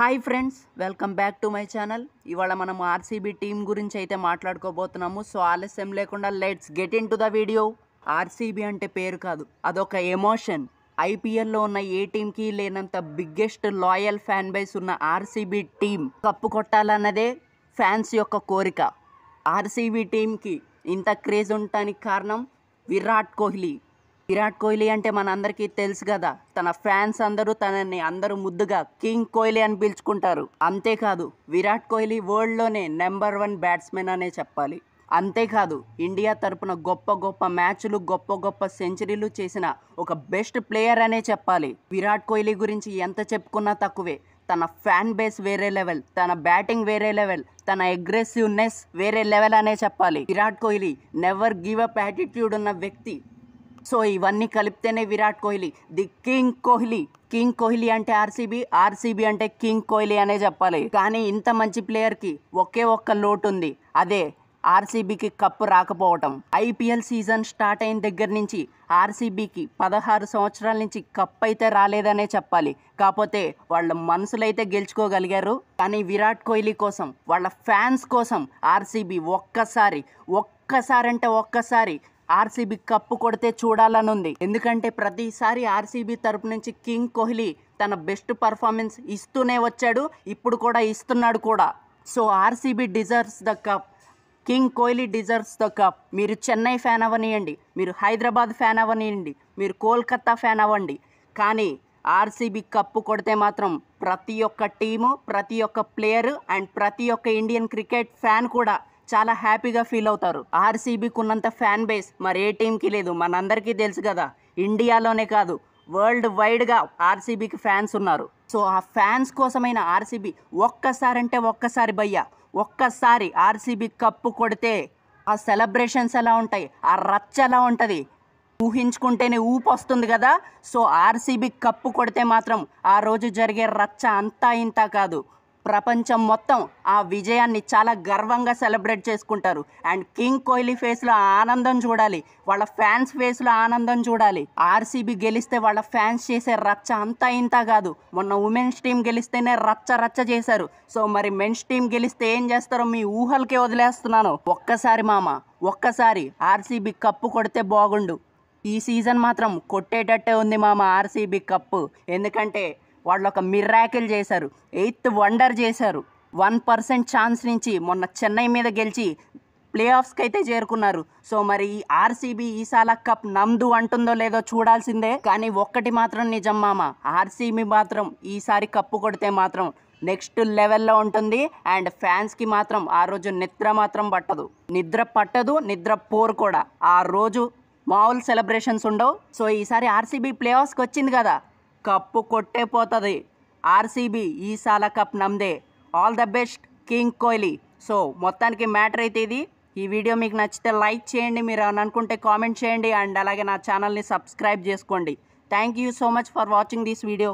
hi friends welcome back to my channel ఇవాళ మనం RCB team గురించి అయితే మాట్లాడుకోబోతున్నాము సో ఆలస్యం లేకుండా let's get into the video RCB అంటే పేరు కాదు అదొక ఎమోషన్ ఐపీఎల్లో ఉన్న ఏ టీంకి లేనంత బిగ్గెస్ట్ లాయల్ ఫ్యాన్ బేస్ ఉన్న ఆర్సీబీ టీం కప్పు కొట్టాలన్నదే ఫ్యాన్స్ యొక్క కోరిక ఆర్సీబీ టీంకి ఇంత క్రేజ్ ఉండటానికి కారణం విరాట్ కోహ్లీ విరాట్ కోహ్లీ అంటే మన అందరికీ తెలుసు కదా తన ఫ్యాన్స్ అందరూ తనని అందరూ ముద్దుగా కింగ్ కోహ్లీ అని పిలుచుకుంటారు అంతేకాదు విరాట్ కోహ్లీ వరల్డ్లోనే నెంబర్ వన్ బ్యాట్స్మెన్ అనే చెప్పాలి అంతేకాదు ఇండియా తరపున గొప్ప గొప్ప మ్యాచ్లు గొప్ప గొప్ప సెంచరీలు చేసిన ఒక బెస్ట్ ప్లేయర్ అనే చెప్పాలి విరాట్ కోహ్లీ గురించి ఎంత చెప్పుకున్నా తక్కువే తన ఫ్యాన్ బేస్ వేరే లెవెల్ తన బ్యాటింగ్ వేరే లెవెల్ తన అగ్రెసివ్నెస్ వేరే లెవెల్ అనే చెప్పాలి Virat Kohli never give up attitude ఉన్న వ్యక్తి సో ఇవన్నీ కలిపితేనే Virat Kohli the king Kohli king Kohli అంటే ఆర్సీబీ ఆర్సీబీ అంటే కింగ్ కోహ్లీ అనే చెప్పాలి కానీ ఇంత మంచి ప్లేయర్కి ఒకే ఒక్క లోటు ఉంది అదే ఆర్సీబీకి కప్పు రాకపోవటం ఐపీఎల్ సీజన్ స్టార్ట్ అయిన దగ్గర నుంచి ఆర్సీబీకి పదహారు సంవత్సరాల నుంచి కప్ అయితే రాలేదనే చెప్పాలి కాకపోతే వాళ్ళ మనసులైతే గెలుచుకోగలిగారు కానీ విరాట్ కోహ్లీ కోసం వాళ్ళ ఫ్యాన్స్ కోసం ఆర్సీబీ ఒక్కసారి ఒక్కసారంటే ఒక్కసారి ఆర్సీబీ కప్పు కొడితే చూడాలనుంది ఎందుకంటే ప్రతిసారి ఆర్సీబీ తరపు నుంచి కింగ్ కోహ్లీ తన బెస్ట్ పర్ఫార్మెన్స్ ఇస్తూనే వచ్చాడు ఇప్పుడు కూడా ఇస్తున్నాడు కూడా so RCB deserves the cup king Kohli deserves the cup మీరు చెన్నై ఫ్యాన్ అవనియండి మీరు హైదరాబాద్ ఫ్యాన్ అవనియండి మీరు కోల్కత్తా ఫ్యాన్ అవ్వండి కానీ ఆర్సీబీ కప్పు కొడితే మాత్రం ప్రతి ఒక్క టీము ప్రతి ఒక్క ప్లేయరు అండ్ ప్రతి ఒక్క ఇండియన్ క్రికెట్ ఫ్యాన్ కూడా చాలా హ్యాపీగా ఫీల్ అవుతారు ఆర్సీబీకి ఉన్నంత ఫ్యాన్ బేస్ మరి ఏ టీంకి లేదు మనందరికీ తెలుసు కదా ఇండియాలోనే కాదు వరల్డ్ వైడ్గా ఆర్సీబీకి ఫ్యాన్స్ ఉన్నారు సో ఆ ఫ్యాన్స్ కోసమైన ఆర్సీబీ ఒక్కసారంటే ఒక్కసారి భయ్య ఒక్కసారి ఆర్సీబీ కప్పు కొడితే ఆ సెలబ్రేషన్స్ ఎలా ఉంటాయి ఆ రచ్చ ఎలా ఉంటుంది ఊహించుకుంటేనే ఊపు వస్తుంది కదా సో ఆర్సీబీ కప్పు కొడితే మాత్రం ఆ రోజు జరిగే రచ్చ అంతా ఇంత కాదు ప్రపంచం మొత్తం ఆ విజయాన్ని చాలా గర్వంగా సెలబ్రేట్ చేసుకుంటారు అండ్ కింగ్ కోహ్లీ ఫేస్లో ఆనందం చూడాలి వాళ్ళ ఫ్యాన్స్ ఫేస్లో ఆనందం చూడాలి ఆర్సీబీ గెలిస్తే వాళ్ళ ఫ్యాన్స్ చేసే రచ్చ అంతా ఇంత కాదు మొన్న ఉమెన్స్ టీం గెలిస్తేనే రచ్చ రచ్చ చేశారు సో మరి మెన్స్ టీం గెలిస్తే ఏం చేస్తారో మీ ఊహలకే వదిలేస్తున్నాను ఒక్కసారి మామ ఒక్కసారి ఆర్సీబీ కప్పు కొడితే బాగుండు ఈ సీజన్ మాత్రం కొట్టేటట్టే ఉంది మామ ఆర్సీబీ కప్పు ఎందుకంటే వాళ్ళు ఒక మిర్రాకిల్ చేశారు ఎయిత్ వండర్ చేశారు వన్ పర్సెంట్ ఛాన్స్ నుంచి మొన్న చెన్నై మీద గెలిచి ప్లే ఆఫ్స్కి అయితే చేరుకున్నారు సో మరి ఈ ఆర్సీబీ ఈసాల కప్ నమ్దు అంటుందో లేదో చూడాల్సిందే కానీ ఒక్కటి మాత్రం నిజం మామ ఆర్సీబీ మాత్రం ఈసారి కప్పు కొడితే మాత్రం నెక్స్ట్ లెవెల్లో ఉంటుంది అండ్ ఫ్యాన్స్కి మాత్రం ఆ రోజు నిద్ర మాత్రం పట్టదు నిద్ర పట్టదు నిద్ర పోరు కూడా ఆ రోజు మామూలు సెలబ్రేషన్స్ ఉండవు సో ఈసారి ఆర్సీబీ ప్లే ఆఫ్స్కి వచ్చింది కదా కప్పు కొట్టే పోతుంది ఆర్సీబీ ఈ సాల కప్ నమ్దే all the best king Kohli so మొత్తానికి మ్యాటర్ అయితే ఇది ఈ వీడియో మీకు నచ్చితే లైక్ చేయండి మీరు అని అనుకుంటే కామెంట్ చేయండి అండ్ అలాగే నా ఛానల్ని సబ్స్క్రైబ్ చేసుకోండి thank you so much for watching this video